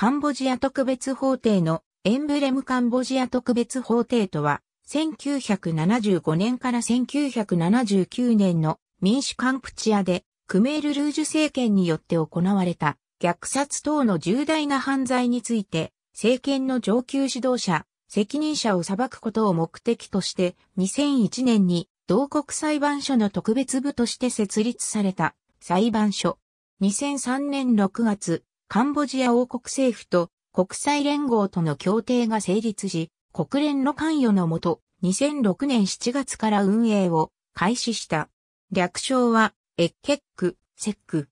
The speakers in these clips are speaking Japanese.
カンボジア特別法廷のエンブレムカンボジア特別法廷とは、1975年から1979年の民主カンプチアでクメール・ルージュ政権によって行われた虐殺等の重大な犯罪について政権の上級指導者、責任者を裁くことを目的として2001年に同国裁判所の特別部として設立された裁判所。2003年6月、カンボジア王国政府と国際連合との協定が成立し、国連の関与のもと、2006年7月から運営を開始した。略称は、エッケック、セック。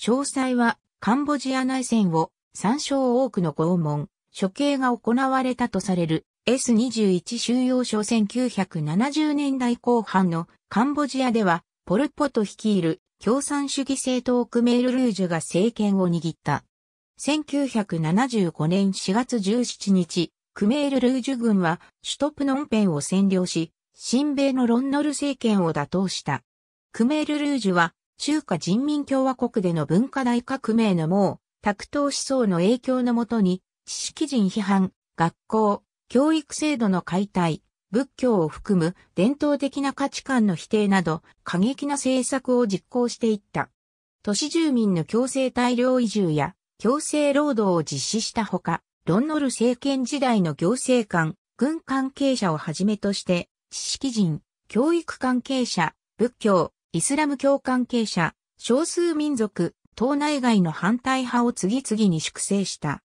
詳細は、カンボジア内戦を参照多くの拷問、処刑が行われたとされる S21 収容所1970年代後半のカンボジアでは、ポルポト率いる共産主義政党クメールルージュが政権を握った。1975年4月17日、クメール・ルージュ軍は首都プノンペンを占領し、新米のロンノル政権を打倒した。クメール・ルージュは中華人民共和国での文化大革命の猛、卓党思想の影響のもとに、知識人批判、学校、教育制度の解体、仏教を含む伝統的な価値観の否定など、過激な政策を実行していった。都市住民の強制大量移住や強制労働を実施したほか、ロンノル政権時代の行政官、軍関係者をはじめとして、知識人、教育関係者、仏教、イスラム教関係者、少数民族、党内外の反対派を次々に粛清した。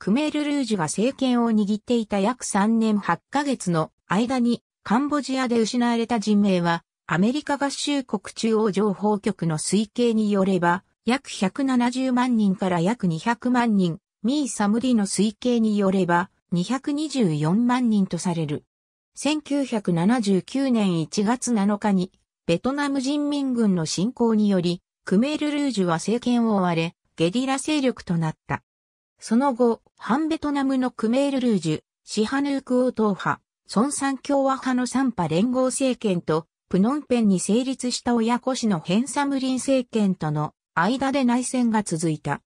クメール・ルージュが政権を握っていた約3年8ヶ月の間に、カンボジアで失われた人命は、アメリカ合衆国中央情報局の推計によれば、約170万人から約200万人、ミー・サムリの推計によれば、224万人とされる。1979年1月7日に、ベトナム人民軍の侵攻により、クメール・ルージュは政権を追われ、ゲリラ勢力となった。その後、反ベトナムのクメール・ルージュ、シハヌーク王党派、孫三共和派の三派連合政権と、プノンペンに成立した親子氏のヘンサムリン政権との間で内戦が続いた。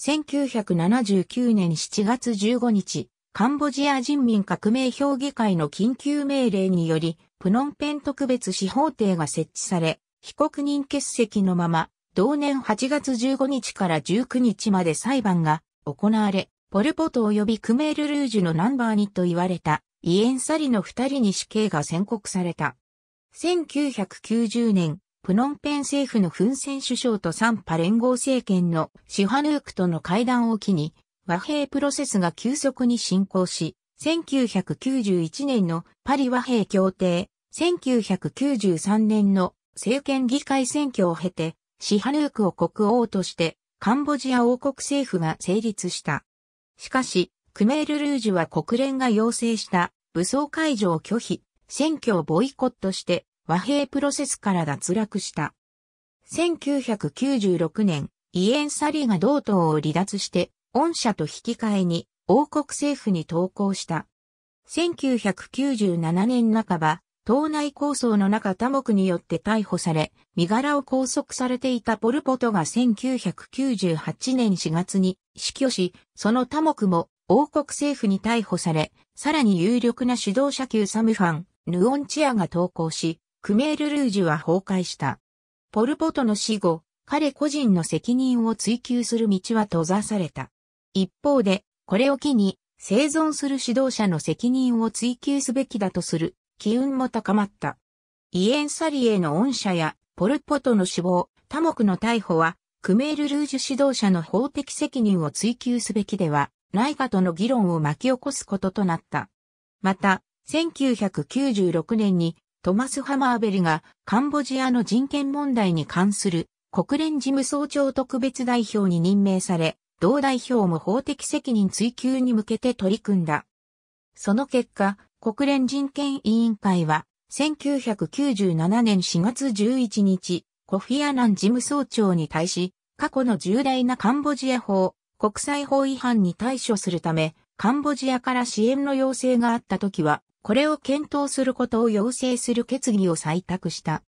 1979年7月15日、カンボジア人民革命評議会の緊急命令により、プノンペン特別司法廷が設置され、被告人欠席のまま、同年8月15日から19日まで裁判が行われ、ポルポト及びクメールルージュのナンバー2と言われた、イエンサリの二人に死刑が宣告された。1990年、プノンペン政府のフン・セン首相とンパ連合政権のシハヌークとの会談を機に、和平プロセスが急速に進行し、1991年のパリ和平協定、1993年の政権議会選挙を経て、シハヌークを国王として、カンボジア王国政府が成立した。しかし、クメール・ルージュは国連が要請した武装解除を拒否、選挙をボイコットして和平プロセスから脱落した。1996年、イエン・サリが同党を離脱して、御社と引き換えに王国政府に投降した。1997年半ば、党内抗争の中多目によって逮捕され、身柄を拘束されていたポルポトが1998年4月に死去し、その多目も王国政府に逮捕され、さらに有力な指導者級サムファン、ヌオンチアが投降し、クメール・ルージュは崩壊した。ポル・ポトの死後、彼個人の責任を追求する道は閉ざされた。一方で、これを機に、生存する指導者の責任を追求すべきだとする機運も高まった。イエン・サリエの恩赦やポル・ポトの死亡、他目の逮捕は、クメール・ルージュ指導者の法的責任を追求すべきでは内科との議論を巻き起こすこととなった。また、1996年にトマス・ハマーベリがカンボジアの人権問題に関する国連事務総長特別代表に任命され、同代表も法的責任追及に向けて取り組んだ。その結果、国連人権委員会は、1997年4月11日、コフィアナン事務総長に対し、過去の重大なカンボジア法、国際法違反に対処するため、カンボジアから支援の要請があった時は、これを検討することを要請する決議を採択した。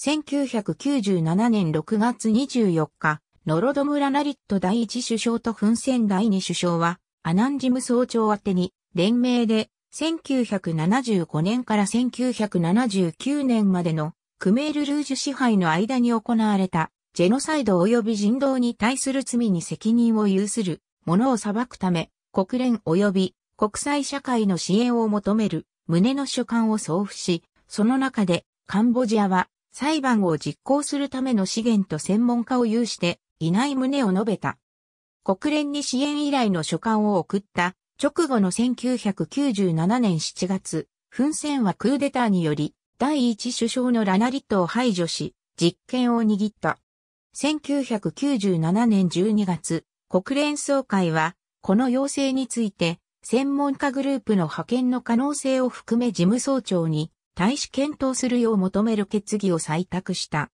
1997年6月24日、ノロドムラナリット第一首相とフン・セン第二首相は、アナンジム総長宛てに、連名で、1975年から1979年までの、クメール・ルージュ支配の間に行われた、ジェノサイド及び人道に対する罪に責任を有する、者を裁くため、国連及び国際社会の支援を求める胸の書簡を送付し、その中でカンボジアは裁判を実行するための資源と専門家を有していない旨を述べた。国連に支援依頼の書簡を送った直後の1997年7月、フン・センはクーデターにより第一首相のラナリットを排除し、実権を握った。1997年12月、国連総会はこの要請について専門家グループの派遣の可能性を含め事務総長に対し検討するよう求める決議を採択した。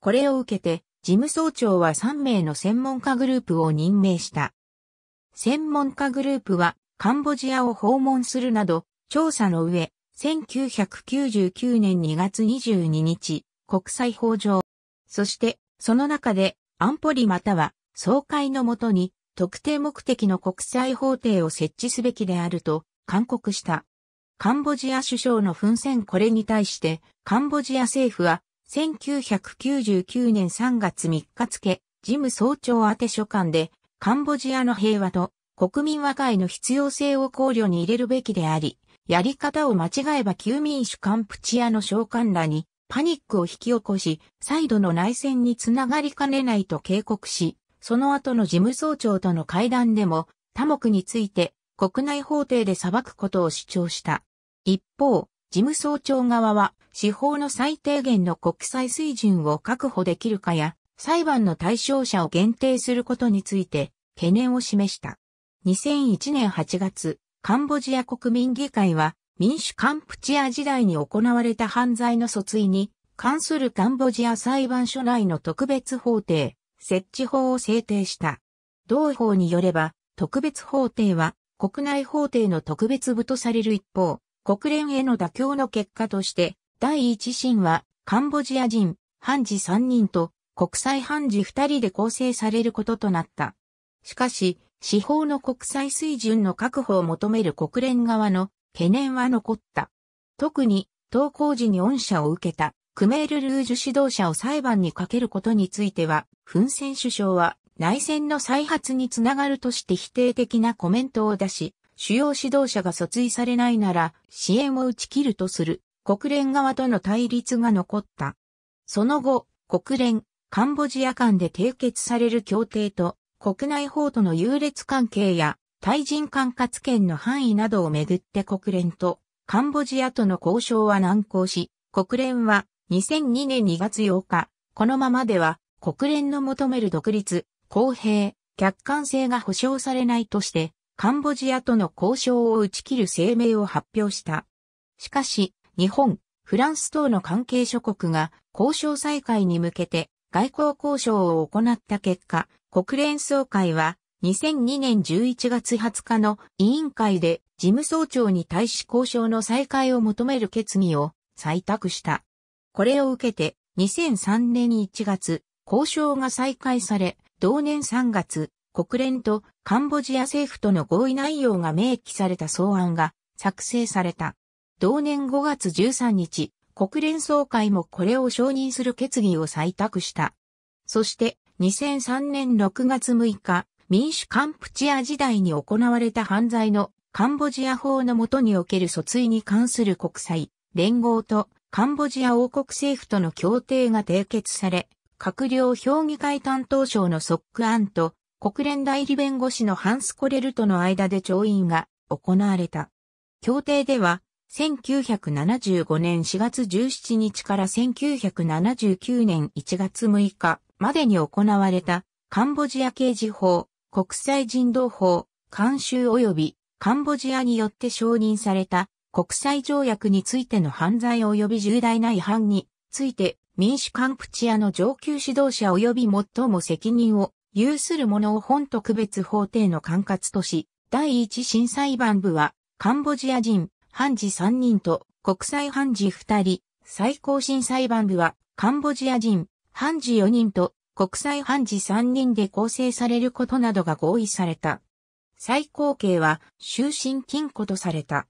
これを受けて、事務総長は3名の専門家グループを任命した。専門家グループはカンボジアを訪問するなど、調査の上、1999年2月22日、国際法上、そして、その中で安保理または総会のもとに特定目的の国際法廷を設置すべきであると勧告した。カンボジア首相の奮戦これに対して、カンボジア政府は1999年3月3日付、事務総長宛書簡で、カンボジアの平和と国民和解の必要性を考慮に入れるべきであり、やり方を間違えば旧民主カンプチアの召喚らにパニックを引き起こし、再度の内戦につながりかねないと警告し、その後の事務総長との会談でも、多目について国内法廷で裁くことを主張した。一方、事務総長側は、司法の最低限の国際水準を確保できるかや、裁判の対象者を限定することについて、懸念を示した。2001年8月、カンボジア国民議会は、民主カンプチア時代に行われた犯罪の訴追に関するカンボジア裁判所内の特別法廷、設置法を制定した。同法によれば、特別法廷は国内法廷の特別部とされる一方、国連への妥協の結果として、第一審はカンボジア人、判事3人と国際判事2人で構成されることとなった。しかし、司法の国際水準の確保を求める国連側の懸念は残った。特に、投稿時に恩赦を受けたクメール・ルージュ指導者を裁判にかけることについては、フン・セン首相は内戦の再発につながるとして否定的なコメントを出し、主要指導者が訴追されないなら支援を打ち切るとする国連側との対立が残った。その後、国連、カンボジア間で締結される協定と国内法との優劣関係や対人管轄権の範囲などをめぐって国連とカンボジアとの交渉は難航し、国連は2002年2月8日、このままでは国連の求める独立、公平、客観性が保障されないとして、カンボジアとの交渉を打ち切る声明を発表した。しかし、日本、フランス等の関係諸国が交渉再開に向けて外交交渉を行った結果、国連総会は2002年11月20日の委員会で事務総長に対し交渉の再開を求める決議を採択した。これを受けて、2003年1月、交渉が再開され、同年3月、国連とカンボジア政府との合意内容が明記された草案が作成された。同年5月13日、国連総会もこれを承認する決議を採択した。そして、2003年6月6日、民主カンプチア時代に行われた犯罪のカンボジア法の下における訴追に関する国際連合とカンボジア王国政府との協定が締結され、閣僚評議会担当省のソックアンと国連代理弁護士のハンス・コレルとの間で調印が行われた。協定では、1975年4月17日から1979年1月6日までに行われたカンボジア刑事法、国際人道法、監修及びカンボジアによって承認された国際条約についての犯罪及び重大な違反について民主カンプチアの上級指導者及び最も責任を有する者を本特別法廷の管轄とし、第一審裁判部はカンボジア人、判事3人と国際判事2人、最高審裁判部はカンボジア人、判事4人と国際判事3人で構成されることなどが合意された。最高刑は終身禁錮とされた。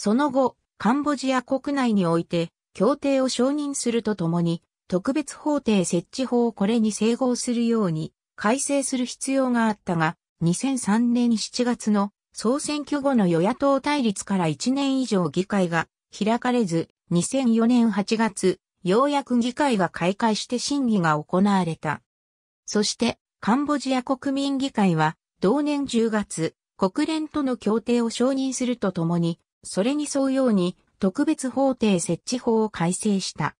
その後、カンボジア国内において、協定を承認するとともに、特別法廷設置法をこれに整合するように改正する必要があったが、2003年7月の総選挙後の与野党対立から1年以上議会が開かれず、2004年8月、ようやく議会が開会して審議が行われた。そして、カンボジア国民議会は、同年10月、国連との協定を承認するとともに、それに沿うように特別法廷設置法を改正した。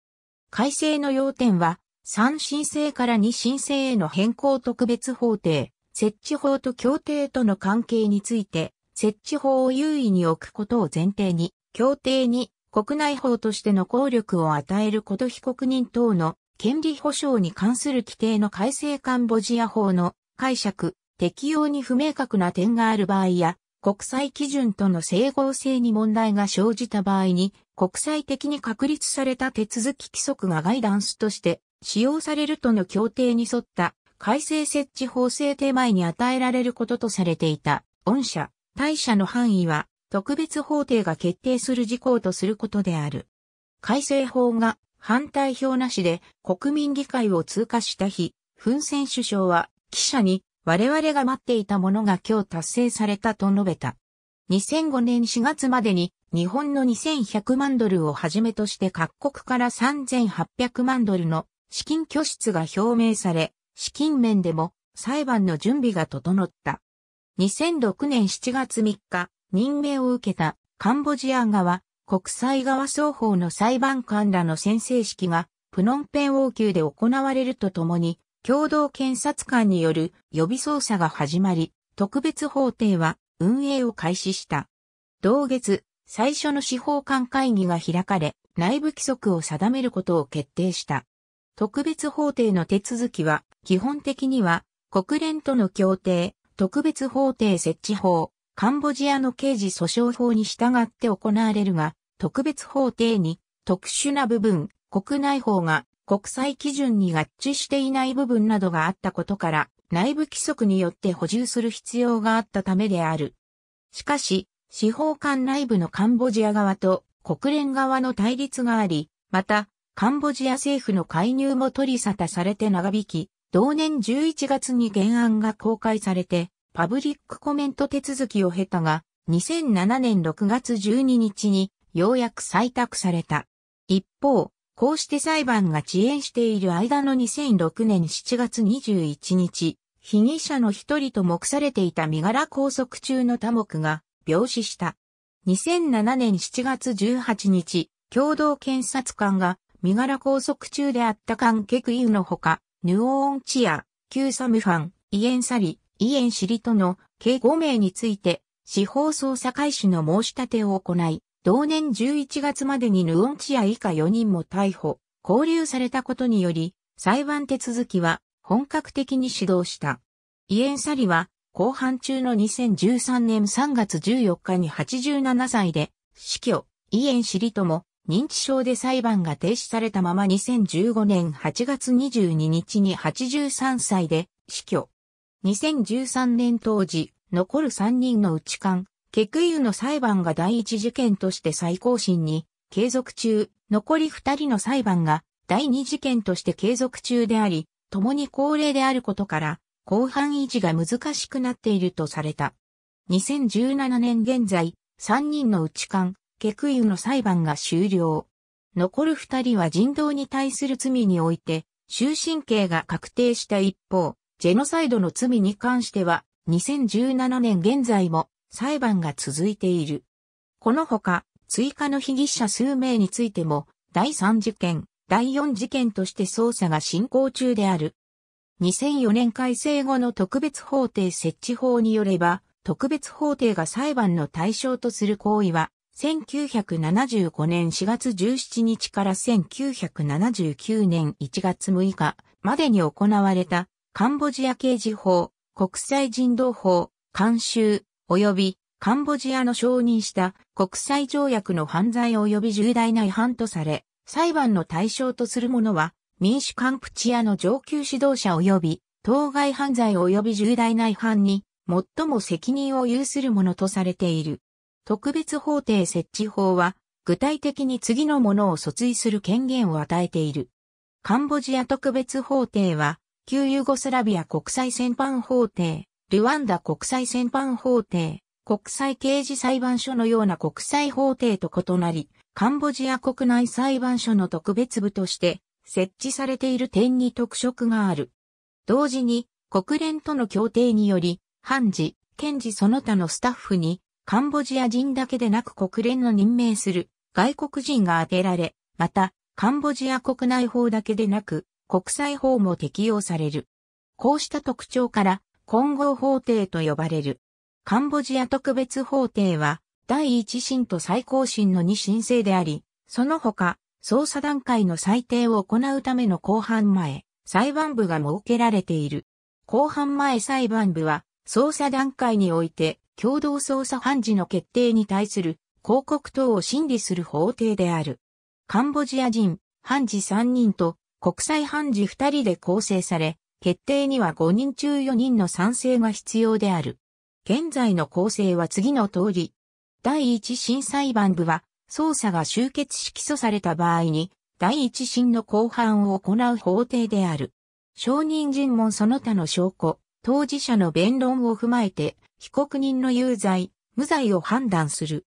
改正の要点は、3申請から2申請への変更特別法廷、設置法と協定との関係について、設置法を優位に置くことを前提に、協定に国内法としての効力を与えること被告人等の権利保障に関する規定の改正カンボジア法の解釈、適用に不明確な点がある場合や、国際基準との整合性に問題が生じた場合に、国際的に確立された手続き規則がガイダンスとして使用されるとの協定に沿った改正設置法制定前に与えられることとされていた、御社、大社の範囲は、特別法廷が決定する事項とすることである。改正法が反対票なしで国民議会を通過した日、奮戦首相は記者に我々が待っていたものが今日達成されたと述べた。2005年4月までに日本の2100万ドルをはじめとして各国から3800万ドルの資金拠出が表明され、資金面でも裁判の準備が整った。2006年7月3日、任命を受けたカンボジア側、国際側双方の裁判官らの宣誓式がプノンペン王宮で行われるとともに、共同検察官による予備捜査が始まり、特別法廷は運営を開始した。同月、最初の司法官会議が開かれ、内部規則を定めることを決定した。特別法廷の手続きは、基本的には、国連との協定、特別法廷設置法、カンボジアの刑事訴訟法に従って行われるが、特別法廷に特殊な部分、国内法が国際基準に合致していない部分などがあったことから、内部規則によって補充する必要があったためである。しかし、司法官内部のカンボジア側と国連側の対立があり、また、カンボジア政府の介入も取り沙汰されて長引き、同年11月に原案が公開されて、パブリックコメント手続きを経たが、2007年6月12日にようやく採択された。一方、こうして裁判が遅延している間の2006年7月21日、被疑者の一人と目されていた身柄拘束中の多目が病死した。2007年7月18日、共同検察官が身柄拘束中であった関係区クのほか、ヌオーンチア、キューサムファン、イエンサリ、イエンシリとの計5名について、司法捜査開始の申し立てを行い、同年11月までにヌオンチア以下4人も逮捕、拘留されたことにより、裁判手続きは本格的に始動した。イエン・サリは、後半中の2013年3月14日に87歳で、死去、イエン・シリとも、認知症で裁判が停止されたまま2015年8月22日に83歳で死去。2013年当時、残る3人の内官、ケクユの裁判が第一事件として最高審に継続中、残り二人の裁判が第二事件として継続中であり、共に高齢であることから、後半維持が難しくなっているとされた。2017年現在、三人の内間、ケクユの裁判が終了。残る二人は人道に対する罪において、終身刑が確定した一方、ジェノサイドの罪に関しては、2017年現在も裁判が続いている。このほか、追加の被疑者数名についても、第3事件、第4事件として捜査が進行中である。2004年改正後の特別法廷設置法によれば、特別法廷が裁判の対象とする行為は、1975年4月17日から1979年1月6日までに行われたカンボジア刑事法、国際人道法、慣習、及びカンボジアの承認した国際条約の犯罪及び重大な違反とされ、裁判の対象とするものは民主カンプチアの上級指導者及び当該犯罪及び重大な違反に最も責任を有するものとされている。特別法廷設置法は具体的に次のものを訴追する権限を与えている。カンボジア特別法廷は、旧ユーゴスラビア国際戦犯法廷、ルワンダ国際戦犯法廷、国際刑事裁判所のような国際法廷と異なり、カンボジア国内裁判所の特別部として設置されている点に特色がある。同時に国連との協定により、判事、検事その他のスタッフにカンボジア人だけでなく国連の任命する外国人が当てられ、またカンボジア国内法だけでなく国際法も適用される。こうした特徴から混合法廷と呼ばれる。カンボジア特別法廷は、第一審と最高審の二審制であり、その他、捜査段階の裁定を行うための公判前、裁判部が設けられている。公判前裁判部は、捜査段階において、共同捜査判事の決定に対する広告等を審理する法廷である。カンボジア人、判事3人と国際判事2人で構成され、決定には5人中4人の賛成が必要である。現在の構成は次の通り。第一審裁判部は、捜査が終結し起訴された場合に、第一審の公判を行う法廷である。証人尋問その他の証拠、当事者の弁論を踏まえて、被告人の有罪、無罪を判断する。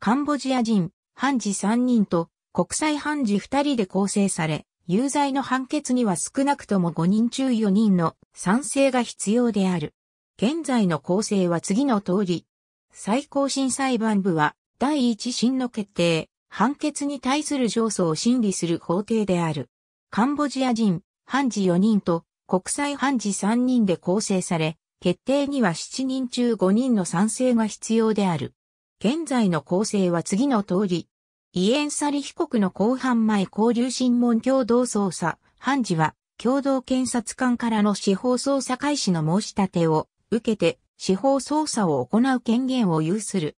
カンボジア人、判事3人と国際判事2人で構成され、有罪の判決には少なくとも5人中4人の賛成が必要である。現在の構成は次の通り。最高審裁判部は第一審の決定、判決に対する上訴を審理する法廷である。カンボジア人、判事4人と国際判事3人で構成され、決定には7人中5人の賛成が必要である。現在の構成は次の通り、イエンサリ被告の公判前交流審問共同捜査、判事は、共同検察官からの司法捜査開始の申し立てを受けて、司法捜査を行う権限を有する。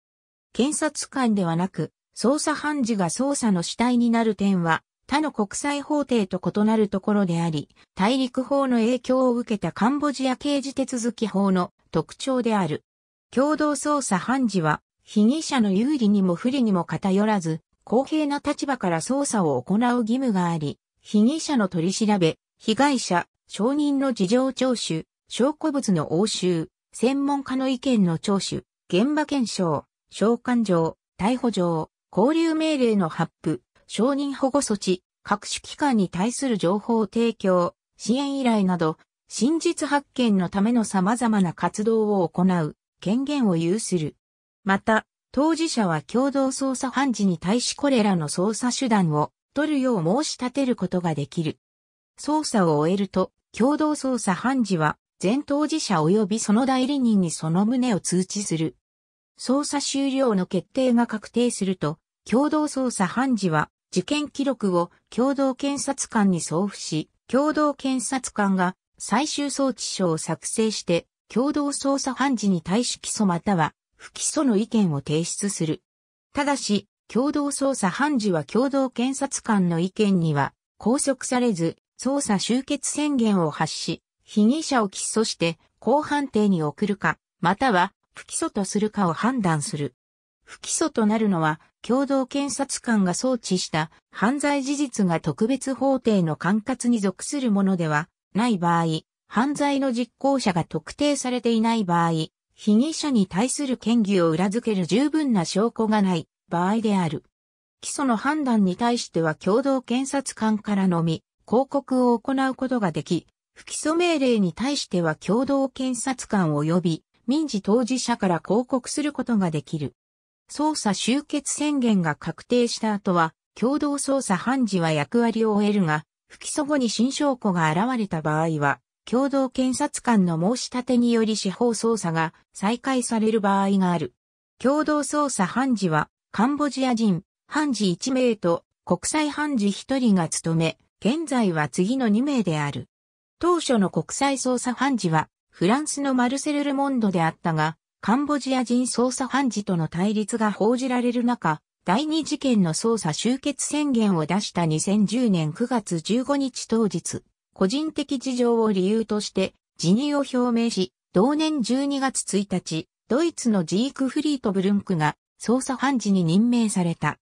検察官ではなく、捜査判事が捜査の主体になる点は、他の国際法廷と異なるところであり、大陸法の影響を受けたカンボジア刑事手続き法の特徴である。共同捜査判事は、被疑者の有利にも不利にも偏らず、公平な立場から捜査を行う義務があり、被疑者の取り調べ、被害者、証人の事情聴取、証拠物の押収、専門家の意見の聴取、現場検証、召喚状、逮捕状、交流命令の発布、承認保護措置、各種機関に対する情報提供、支援依頼など、真実発見のための様々な活動を行う、権限を有する。また、当事者は共同捜査判事に対しこれらの捜査手段を取るよう申し立てることができる。捜査を終えると、共同捜査判事は、前当事者及びその代理人にその旨を通知する。捜査終了の決定が確定すると、共同捜査判事は、事件記録を共同検察官に送付し、共同検察官が最終送致書を作成して、共同捜査判事に対し起訴または不起訴の意見を提出する。ただし、共同捜査判事は共同検察官の意見には拘束されず、捜査終結宣言を発し、被疑者を起訴して公判定に送るか、または不起訴とするかを判断する。不起訴となるのは、共同検察官が送致した犯罪事実が特別法廷の管轄に属するものではない場合、犯罪の実行者が特定されていない場合、被疑者に対する嫌疑を裏付ける十分な証拠がない場合である。起訴の判断に対しては共同検察官からのみ、広告を行うことができ、不起訴命令に対しては共同検察官及び民事当事者から広告することができる。捜査終結宣言が確定した後は、共同捜査判事は役割を終えるが、不起訴後に新証拠が現れた場合は、共同検察官の申し立てにより司法捜査が再開される場合がある。共同捜査判事は、カンボジア人、判事1名と国際判事1人が務め、現在は次の2名である。当初の国際捜査判事は、フランスのマルセル・ルモンドであったが、カンボジア人捜査判事との対立が報じられる中、第二事件の捜査終結宣言を出した2010年9月15日当日、個人的事情を理由として辞任を表明し、同年12月1日、ドイツのジークフリート・ブルンクが捜査判事に任命された。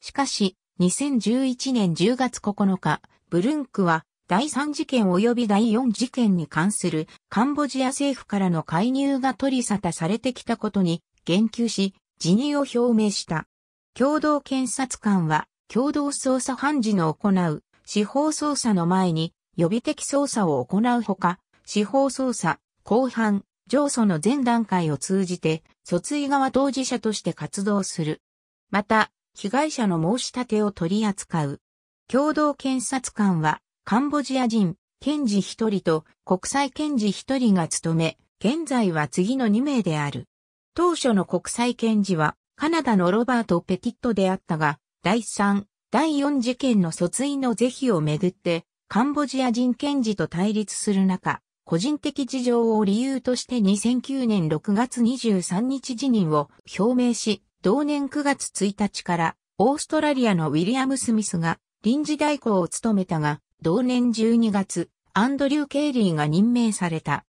しかし、2011年10月9日、ブルンクは第3事件及び第4事件に関するカンボジア政府からの介入が取り沙汰されてきたことに言及し、辞任を表明した。共同検察官は共同捜査判事の行う司法捜査の前に予備的捜査を行うほか、司法捜査、公判、上訴の全段階を通じて、訴追側当事者として活動する。また、被害者の申し立てを取り扱う。共同検察官は、カンボジア人、検事一人と国際検事一人が務め、現在は次の2名である。当初の国際検事は、カナダのロバート・ペティットであったが、第3、第4事件の訴追の是非をめぐって、カンボジア人権時と対立する中、個人的事情を理由として2009年6月23日辞任を表明し、同年9月1日からオーストラリアのウィリアム・スミスが臨時代行を務めたが、同年12月、アンドリュー・ケイリーが任命された。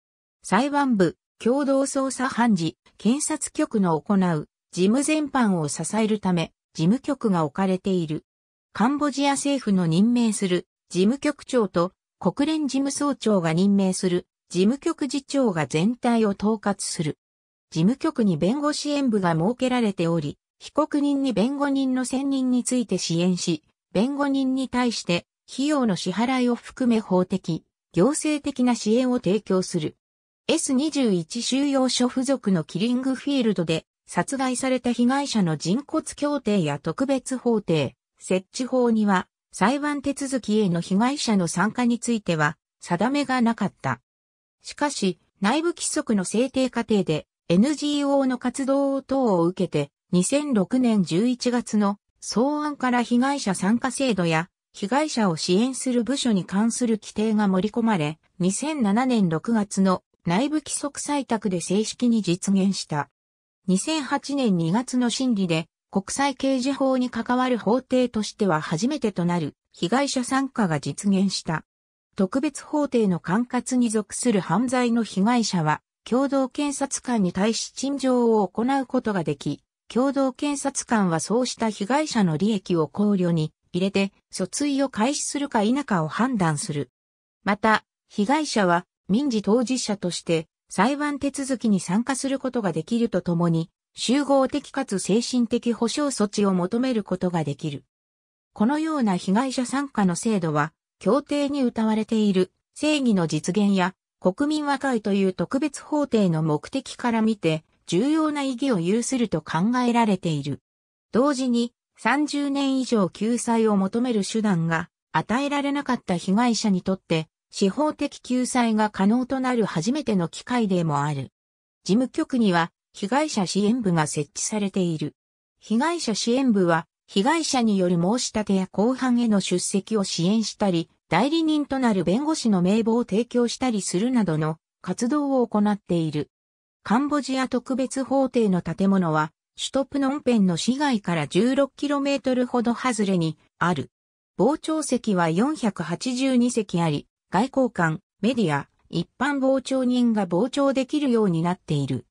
裁判部、共同捜査判事、検察局の行う事務全般を支えるため、事務局が置かれている。カンボジア政府の任命する事務局長と国連事務総長が任命する事務局次長が全体を統括する。事務局に弁護支援部が設けられており、被告人に弁護人の選任について支援し、弁護人に対して費用の支払いを含め法的、行政的な支援を提供する。S21 収容所付属のキリングフィールドで殺害された被害者の人骨協定や特別法廷、設置法には裁判手続きへの被害者の参加については定めがなかった。しかし、内部規則の制定過程で NGO の活動等を受けて2006年11月の草案から被害者参加制度や被害者を支援する部署に関する規定が盛り込まれ、2007年6月の内部規則採択で正式に実現した。2008年2月の審理で国際刑事法に関わる法廷としては初めてとなる被害者参加が実現した。特別法廷の管轄に属する犯罪の被害者は、共同検察官に対し陳情を行うことができ、共同検察官はそうした被害者の利益を考慮に入れて、訴追を開始するか否かを判断する。また、被害者は民事当事者として裁判手続きに参加することができるとともに、集合的かつ精神的保障措置を求めることができる。このような被害者参加の制度は、協定に謳われている正義の実現や国民和解という特別法廷の目的から見て重要な意義を有すると考えられている。同時に30年以上救済を求める手段が与えられなかった被害者にとって司法的救済が可能となる初めての機会でもある。事務局には被害者支援部が設置されている。被害者支援部は、被害者による申し立てや公判への出席を支援したり、代理人となる弁護士の名簿を提供したりするなどの活動を行っている。カンボジア特別法廷の建物は、首都プノンペンの市街から 16km ほど外れにある。傍聴席は482席あり、外交官、メディア、一般傍聴人が傍聴できるようになっている。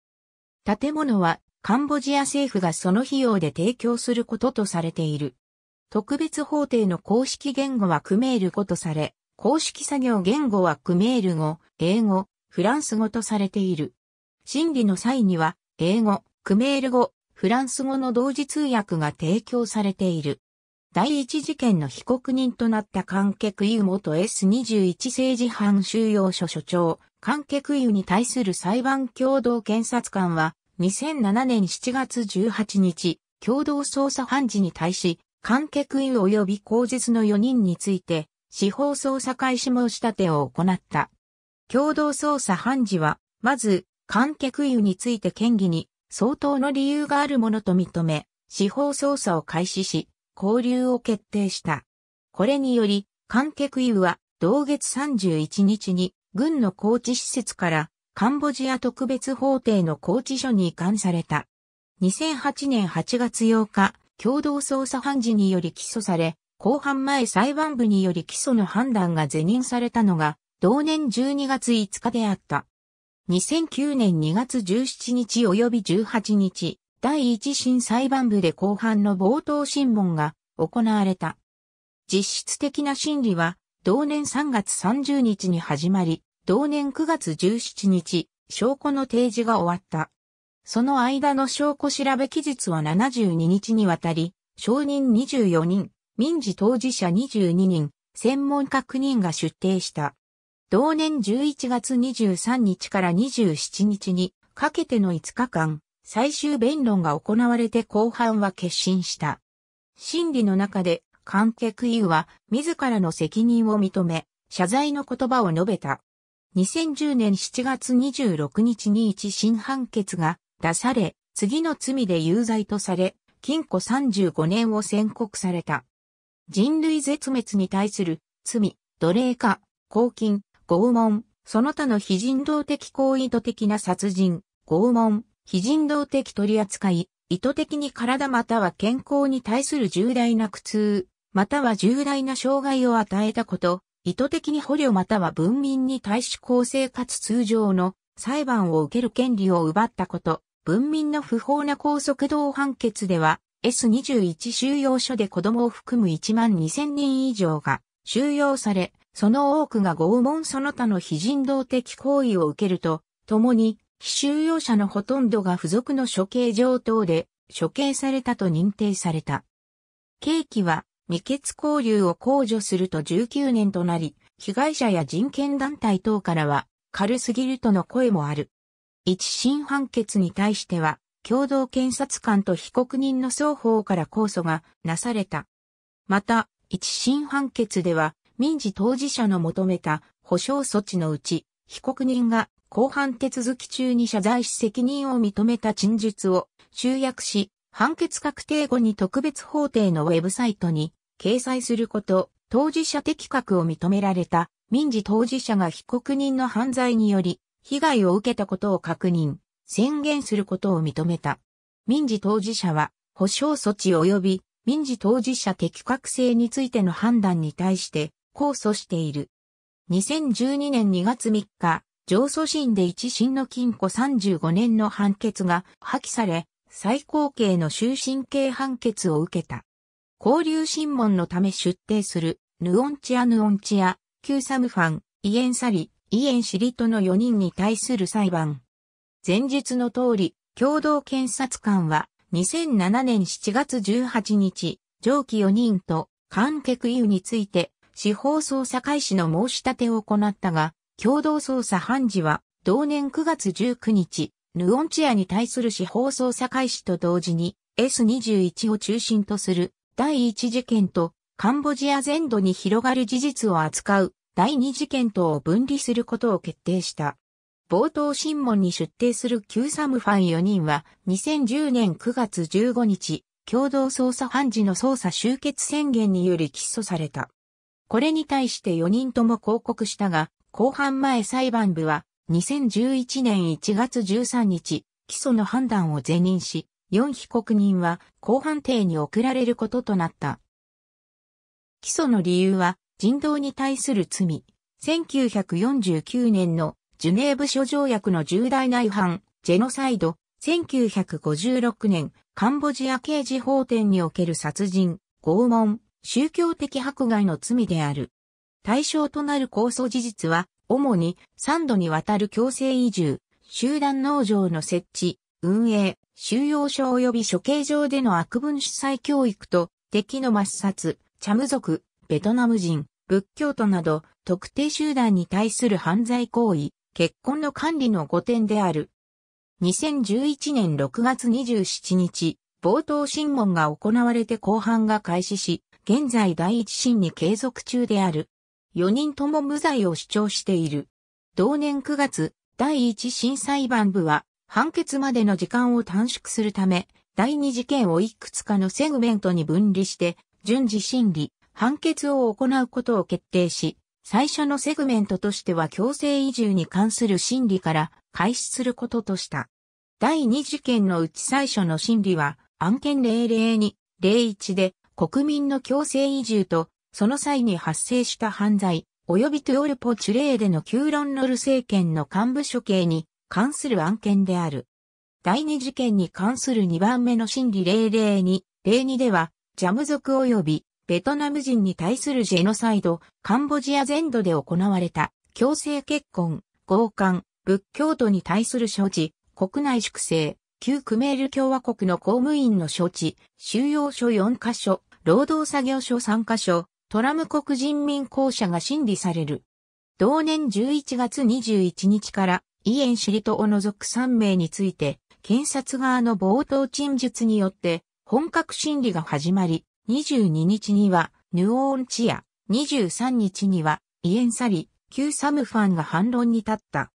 建物はカンボジア政府がその費用で提供することとされている。特別法廷の公式言語はクメール語とされ、公式作業言語はクメール語、英語、フランス語とされている。審理の際には、英語、クメール語、フランス語の同時通訳が提供されている。第一事件の被告人となった観客ユ元 S21 政治犯収容所所長、関係優に対する裁判共同検察官は、2007年7月18日、共同捜査判事に対し、関係優及び口実の4人について、司法捜査開始申し立てを行った。共同捜査判事は、まず、関係優について県議に相当の理由があるものと認め、司法捜査を開始し、交流を決定した。これにより、関係湯は、同月31日に軍の高知施設からカンボジア特別法廷の高知所に移管された。2008年8月8日、共同捜査判事により起訴され、公判前裁判部により起訴の判断が是認されたのが、同年12月5日であった。2009年2月17日及び18日、第一審裁判部で公判の冒頭審問が行われた。実質的な審理は同年3月30日に始まり、同年9月17日、証拠の提示が終わった。その間の証拠調べ期日は72日にわたり、証人24人、民事当事者22人、専門家認人が出廷した。同年11月23日から27日にかけての5日間、最終弁論が行われて後半は決心した。審理の中で観客優は自らの責任を認め、謝罪の言葉を述べた。2010年7月26日に一審判決が出され、次の罪で有罪とされ、禁錮35年を宣告された。人類絶滅に対する罪、奴隷化、拘禁、拷問、その他の非人道的行為意図的な殺人、拷問、非人道的取り扱い、意図的に体または健康に対する重大な苦痛、または重大な障害を与えたこと、意図的に捕虜または文民に対し公正かつ通常の裁判を受ける権利を奪ったこと、文民の不法な拘束同判決では、S21 収容所で子供を含む1万2000人以上が収容され、その多くが拷問その他の非人道的行為を受けると、共に、非収容者のほとんどが付属の処刑場等で処刑されたと認定された。刑期は未決交流を控除すると19年となり、被害者や人権団体等からは軽すぎるとの声もある。一審判決に対しては、共同検察官と被告人の双方から控訴がなされた。また、一審判決では、民事当事者の求めた保障措置のうち、被告人が公判手続き中に謝罪し責任を認めた陳述を集約し、判決確定後に特別法廷のウェブサイトに掲載すること、当事者的確を認められた民事当事者が被告人の犯罪により被害を受けたことを確認、宣言することを認めた。民事当事者は保障措置及び民事当事者的確性についての判断に対して控訴している。2012年2月3日、上訴審で一審の禁錮35年の判決が破棄され、最高刑の終身刑判決を受けた。交流審問のため出廷する、ヌオンチア・ヌオンチア、キューサムファン、イエン・サリ、イエン・シリトの4人に対する裁判。前述の通り、共同検察官は、2007年7月18日、上記4人と、観客優について、司法捜査開始の申し立てを行ったが、共同捜査判事は、同年9月19日、ヌオンチアに対する司法捜査開始と同時に S21 を中心とする第1事件とカンボジア全土に広がる事実を扱う第2事件とを分離することを決定した。冒頭審問に出廷する旧サムファン4人は2010年9月15日、共同捜査判事の捜査終結宣言により起訴された。これに対して4人とも抗告したが、公判前裁判部は2011年1月13日、起訴の判断を是認し、4被告人は公判廷に送られることとなった。起訴の理由は人道に対する罪、1949年のジュネーブ諸条約の重大な違反、ジェノサイド、1956年、カンボジア刑事法典における殺人、拷問、宗教的迫害の罪である。対象となる控訴事実は、主に3度にわたる強制移住、集団農場の設置、運営、収容所及び処刑場での悪文主催教育と敵の抹殺、チャム族、ベトナム人、仏教徒など特定集団に対する犯罪行為、結婚の管理の5点である。2011年6月27日、冒頭審問が行われて後半が開始し、現在第一審に継続中である。4人とも無罪を主張している。同年9月、第1審裁判部は、判決までの時間を短縮するため、第2事件をいくつかのセグメントに分離して、順次審理、判決を行うことを決定し、最初のセグメントとしては強制移住に関する審理から開始することとした。第2事件のうち最初の審理は、案件002、01で国民の強制移住とその際に発生した犯罪、及びトゥオルポチュレーでのキューロンノル政権の幹部処刑に関する案件である。第二事件に関する2番目の審理例例に、例2では、ジャム族及びベトナム人に対するジェノサイド、カンボジア全土で行われた強制結婚、強姦、仏教徒に対する処置、国内粛清、旧クメール共和国の公務員の処置、収容所4カ所、労働作業所3カ所、トラム国人民公社が審理される。同年11月21日から、イエン・シリトを除く3名について、検察側の冒頭陳述によって、本格審理が始まり、22日には、ヌオーンチア、23日には、イエン・サリ、旧サムファンが反論に立った。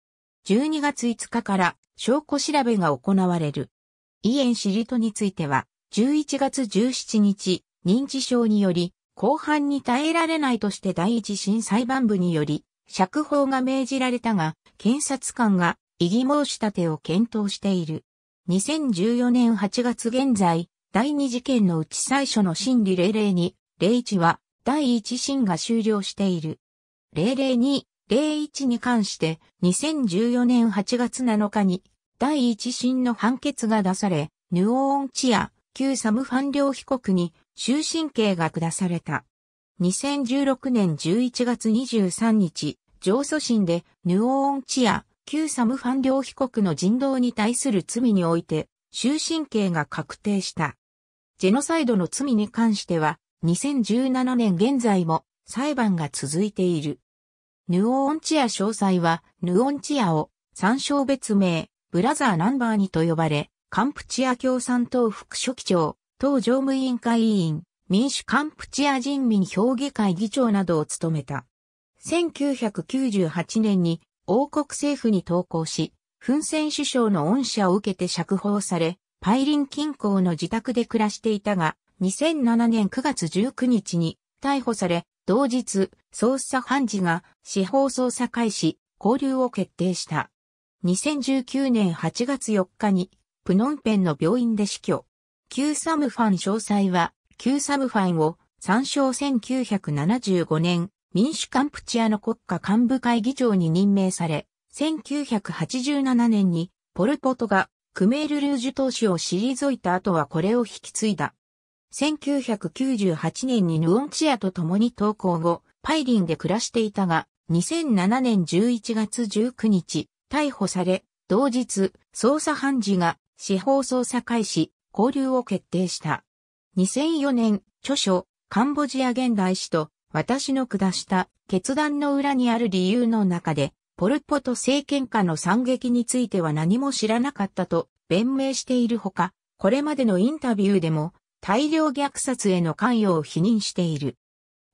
12月5日から証拠調べが行われる。イエン・シリトについては、11月17日、認知症により後半に耐えられないとして第一審裁判部により、釈放が命じられたが、検察官が異議申し立てを検討している。2014年8月現在、第二事件のうち最初の審理002、01は、第一審が終了している。002、01に関して、2014年8月7日に、第一審の判決が出され、ヌオーンチア、旧サムファン両被告に、終身刑が下された。2016年11月23日、上訴審でヌオーンチア、旧サム・ファン両被告の人道に対する罪において、終身刑が確定した。ジェノサイドの罪に関しては、2017年現在も裁判が続いている。ヌオーンチア詳細は、ヌオンチアを参照別名、ブラザーナンバー2と呼ばれ、カンプチア共産党副書記長、党常務委員会委員、民主カンプチア人民評議会議長などを務めた。1998年に王国政府に投降し、奮戦首相の恩赦を受けて釈放され、パイリン近郊の自宅で暮らしていたが、2007年9月19日に逮捕され、同日、捜査判事が司法捜査開始、交流を決定した。2019年8月4日に、プノンペンの病院で死去。旧サムファン詳細は、旧サムファンを参照1975年、民主カンプチアの国家幹部会議長に任命され、1987年にポルポトがクメールルージュ投資を退いた後はこれを引き継いだ。1998年にヌオンチアと共に投稿後、パイリンで暮らしていたが、2007年11月19日、逮捕され、同日、捜査判事が司法捜査開始、交流を決定した。2004年、著書、カンボジア現代史と、私の下した決断の裏にある理由の中で、ポルポト政権下の惨劇については何も知らなかったと弁明しているほか、これまでのインタビューでも大量虐殺への関与を否認している。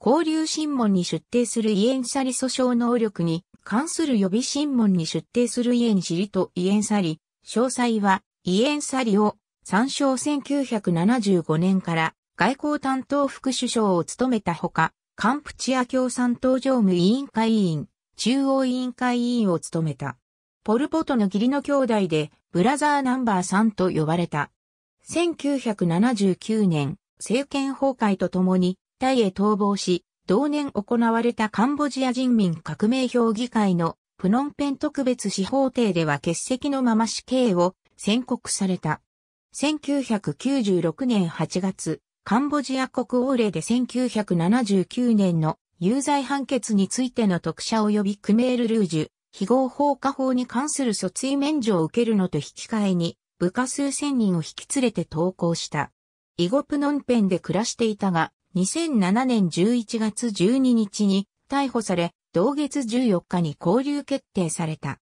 交流審問に出廷するイエンサリ訴訟能力に関する予備審問に出廷するイエンシリとイエンサリ、詳細はイエンサリを参照1975年から外交担当副首相を務めたほか、カンプチア共産党常務委員会委員、中央委員会委員を務めた。ポルポトの義理の兄弟で、ブラザーナンバー3と呼ばれた。1979年、政権崩壊とともに、タイへ逃亡し、同年行われたカンボジア人民革命評議会のプノンペン特別司法廷では欠席のまま死刑を宣告された。1996年8月、カンボジア国王令で1979年の有罪判決についての特赦及びクメールルージュ、非合法化法に関する訴追免除を受けるのと引き換えに、部下数千人を引き連れて投稿した。イゴプノンペンで暮らしていたが、2007年11月12日に逮捕され、同月14日に交流決定された。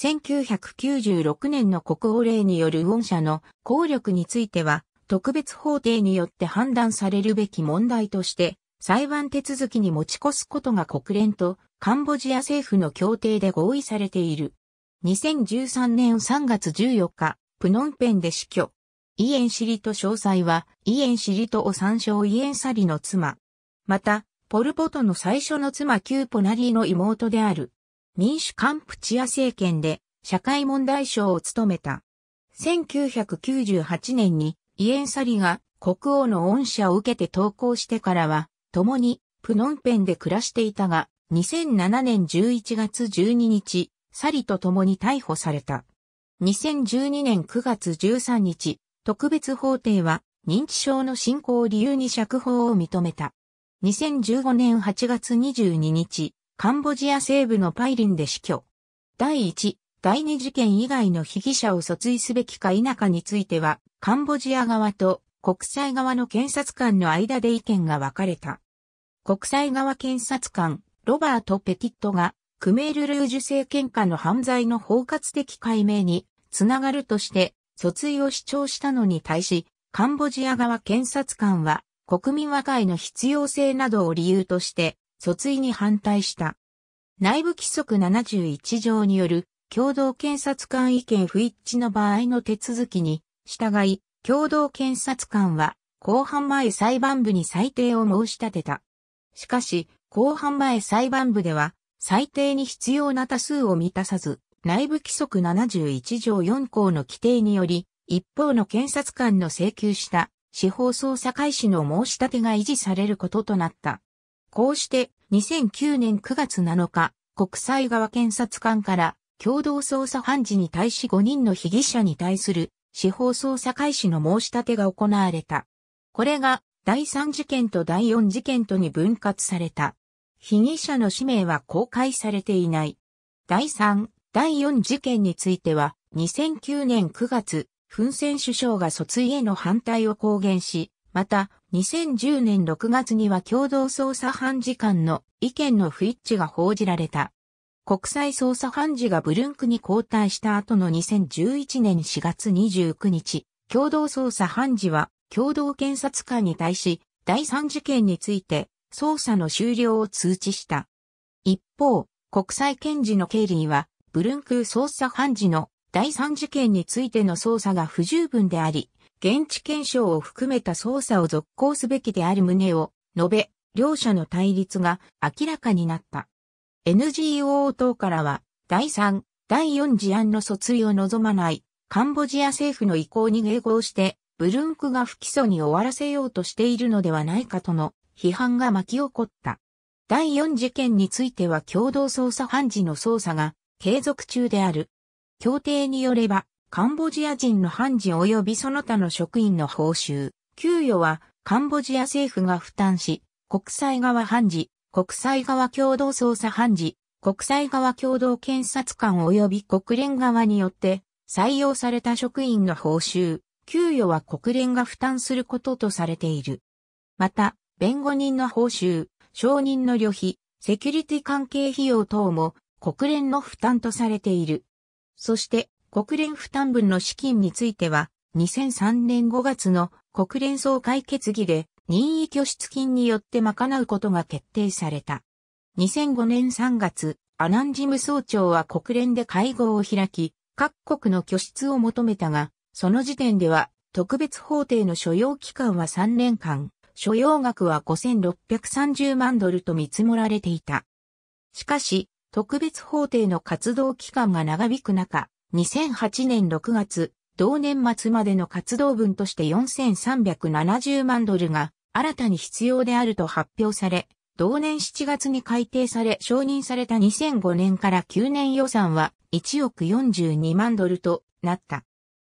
1996年の国王令による御社の効力については、特別法廷によって判断されるべき問題として、裁判手続きに持ち越すことが国連とカンボジア政府の協定で合意されている。2013年3月14日、プノンペンで死去。イエン・シリト詳細は、イエン・シリトを参照イエン・サリの妻。また、ポル・ポトの最初の妻キューポナリーの妹である、民主カンプチア政権で社会問題省を務めた。1998年にイエンサリが国王の恩赦を受けて投降してからは、共にプノンペンで暮らしていたが、2007年11月12日、サリと共に逮捕された。2012年9月13日、特別法廷は認知症の進行を理由に釈放を認めた。2015年8月22日、カンボジア西部のパイリンで死去。第1、第2事件以外の被疑者を訴追すべきか否かについては、カンボジア側と国際側の検察官の間で意見が分かれた。国際側検察官、ロバート・ペティットが、クメール・ルージュ政権下の犯罪の包括的解明につながるとして、訴追を主張したのに対し、カンボジア側検察官は、国民和解の必要性などを理由として、訴追に反対した。内部規則71条による共同検察官意見不一致の場合の手続きに従い、共同検察官は公判前裁判部に裁定を申し立てた。しかし、公判前裁判部では裁定に必要な多数を満たさず、内部規則71条4項の規定により、一方の検察官の請求した司法捜査開始の申し立てが維持されることとなった。こうして2009年9月7日、国際側検察官から共同捜査判事に対し5人の被疑者に対する司法捜査開始の申し立てが行われた。これが第3事件と第4事件とに分割された。被疑者の氏名は公開されていない。第3、第4事件については2009年9月、フン・セン首相が訴追への反対を公言し、また、2010年6月には共同捜査判事官の意見の不一致が報じられた。国際捜査判事がブルンクに交代した後の2011年4月29日、共同捜査判事は共同検察官に対し第3事件について捜査の終了を通知した。一方、国際検事のケイリーはブルンク捜査判事の第3事件についての捜査が不十分であり、現地検証を含めた捜査を続行すべきである旨を述べ、両者の対立が明らかになった。NGO 等からは、第3、第4事案の訴追を望まない、カンボジア政府の意向に迎合して、ブルンクが不起訴に終わらせようとしているのではないかとの批判が巻き起こった。第4事件については共同捜査判事の捜査が継続中である。協定によれば、カンボジア人の判事及びその他の職員の報酬、給与はカンボジア政府が負担し、国際側判事、国際側共同捜査判事、国際側共同検察官及び国連側によって採用された職員の報酬、給与は国連が負担することとされている。また、弁護人の報酬、証人の旅費、セキュリティ関係費用等も国連の負担とされている。そして、国連負担分の資金については、2003年5月の国連総会決議で任意拠出金によって賄うことが決定された。2005年3月、アナンジム総長は国連で会合を開き、各国の拠出を求めたが、その時点では特別法廷の所要期間は3年間、所要額は5630万ドルと見積もられていた。しかし、特別法廷の活動期間が長引く中、2008年6月、同年末までの活動分として4370万ドルが新たに必要であると発表され、同年7月に改定され承認された2005年から9年予算は1億42万ドルとなった。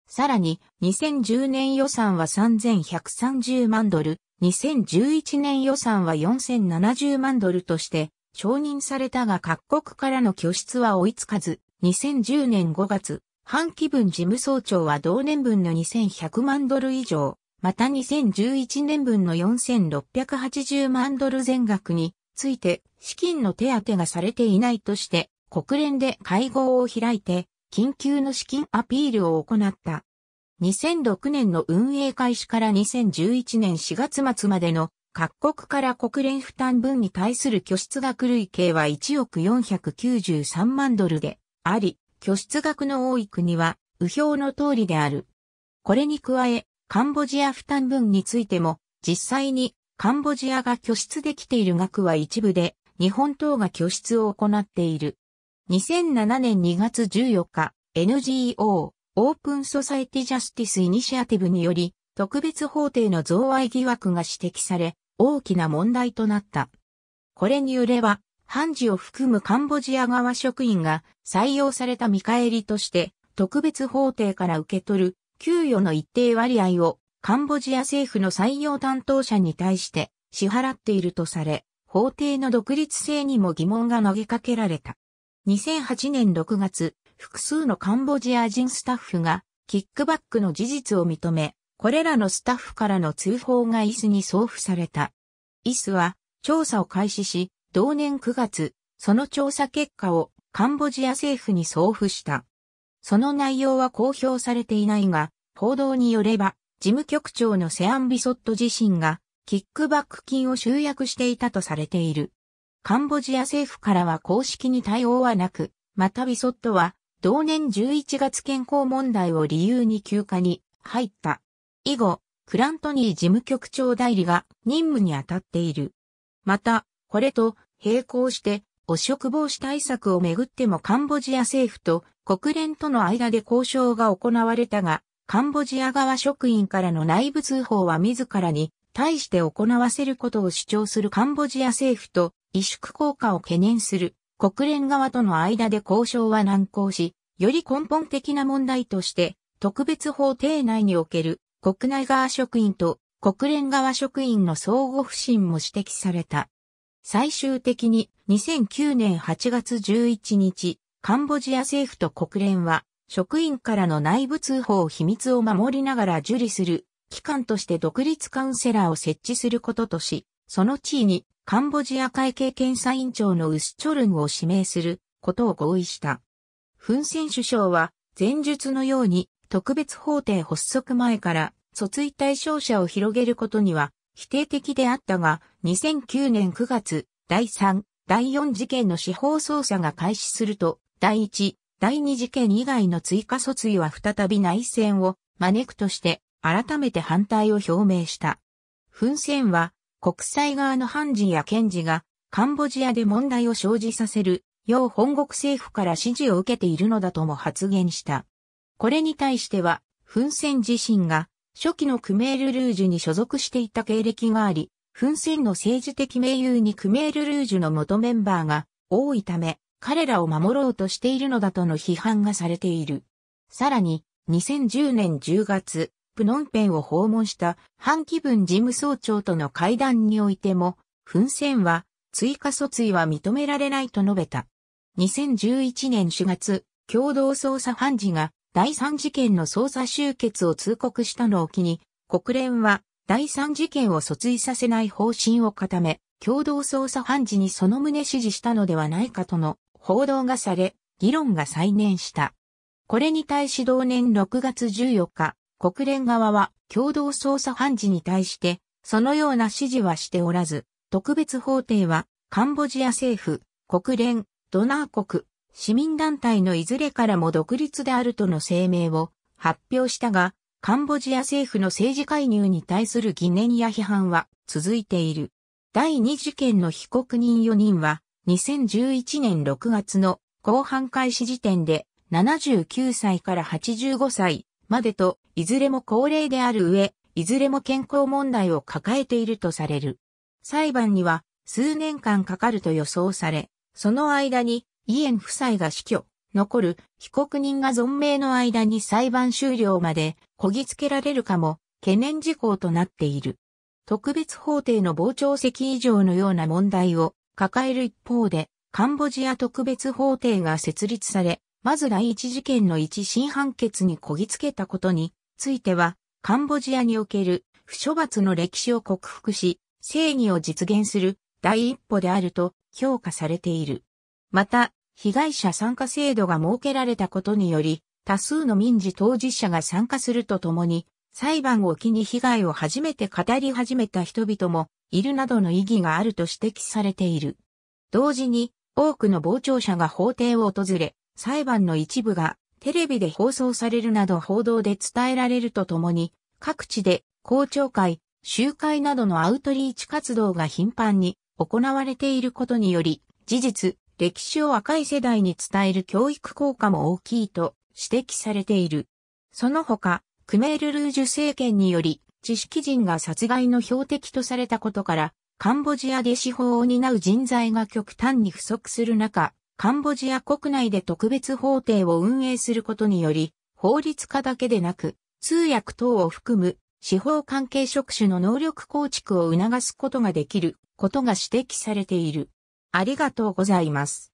さらに、2010年予算は3130万ドル、2011年予算は4070万ドルとして承認されたが各国からの拠出は追いつかず、2010年5月、半期分事務総長は同年分の2100万ドル以上、また2011年分の4680万ドル全額について資金の手当がされていないとして国連で会合を開いて緊急の資金アピールを行った。2006年の運営開始から2011年4月末までの各国から国連負担分に対する拠出額累計は1億493万ドルで、あり、拠出額の多い国は、右表の通りである。これに加え、カンボジア負担分についても、実際にカンボジアが拠出できている額は一部で、日本等が拠出を行っている。2007年2月14日、NGO、オープンソサイティジャスティスイニシアティブにより、特別法廷の贈賄疑惑が指摘され、大きな問題となった。これによれば、判事を含むカンボジア側職員が採用された見返りとして特別法廷から受け取る給与の一定割合をカンボジア政府の採用担当者に対して支払っているとされ、法廷の独立性にも疑問が投げかけられた。2008年6月、複数のカンボジア人スタッフがキックバックの事実を認め、これらのスタッフからの通報がイスに送付された。イスは調査を開始し、同年9月、その調査結果をカンボジア政府に送付した。その内容は公表されていないが、報道によれば、事務局長のセアン・ビソット自身が、キックバック金を集約していたとされている。カンボジア政府からは公式に対応はなく、またビソットは、同年11月健康問題を理由に休暇に入った。以後、クラントニー事務局長代理が任務に当たっている。また、これと並行して、汚職防止対策をめぐってもカンボジア政府と国連との間で交渉が行われたが、カンボジア側職員からの内部通報は自らに対して行わせることを主張するカンボジア政府と萎縮効果を懸念する国連側との間で交渉は難航し、より根本的な問題として、特別法廷内における国内側職員と国連側職員の相互不信も指摘された。最終的に2009年8月11日、カンボジア政府と国連は職員からの内部通報秘密を守りながら受理する機関として独立カウンセラーを設置することとし、その地位にカンボジア会計検査委員長のウスチョルンを指名することを合意した。フン・セン首相は前述のように特別法廷発足前から訴追対象者を広げることには否定的であったが、2009年9月、第3、第4事件の司法捜査が開始すると、第1、第2事件以外の追加訴追は再び内戦を招くとして改めて反対を表明した。紛戦は国際側の判事や検事がカンボジアで問題を生じさせる要本国政府から指示を受けているのだとも発言した。これに対しては、紛戦自身が初期のクメールルージュに所属していた経歴があり、フン・センの政治的盟友にクメールルージュの元メンバーが多いため、彼らを守ろうとしているのだとの批判がされている。さらに、2010年10月、プノンペンを訪問した反ン・分事務総長との会談においても、フン・センは追加訴追は認められないと述べた。2011年4月、共同捜査判事が第三事件の捜査終結を通告したのを機に、国連は第三事件を訴追させない方針を固め、共同捜査判事にその旨指示したのではないかとの報道がされ、議論が再燃した。これに対し同年6月14日、国連側は共同捜査判事に対して、そのような指示はしておらず、特別法廷は、カンボジア政府、国連、ドナー国、市民団体のいずれからも独立であるとの声明を発表したが、カンボジア政府の政治介入に対する疑念や批判は続いている。第2事件の被告人4人は、2011年6月の公判開始時点で79歳から85歳までと、いずれも高齢である上、いずれも健康問題を抱えているとされる。裁判には数年間かかると予想され、その間にイエン夫妻が死去、残る被告人が存命の間に裁判終了までこぎつけられるかも懸念事項となっている。特別法廷の傍聴席以上のような問題を抱える一方で、カンボジア特別法廷が設立され、まず第一事件の一審判決にこぎつけたことについては、カンボジアにおける不処罰の歴史を克服し、正義を実現する第一歩であると評価されている。また、被害者参加制度が設けられたことにより、多数の民事当事者が参加するとともに、裁判を機に被害を初めて語り始めた人々もいるなどの意義があると指摘されている。同時に、多くの傍聴者が法廷を訪れ、裁判の一部がテレビで放送されるなど報道で伝えられるとともに、各地で公聴会、集会などのアウトリーチ活動が頻繁に行われていることにより、事実、歴史を若い世代に伝える教育効果も大きいと指摘されている。その他、クメールルージュ政権により、知識人が殺害の標的とされたことから、カンボジアで司法を担う人材が極端に不足する中、カンボジア国内で特別法廷を運営することにより、法律家だけでなく、通訳等を含む司法関係職種の能力構築を促すことができることが指摘されている。ありがとうございます。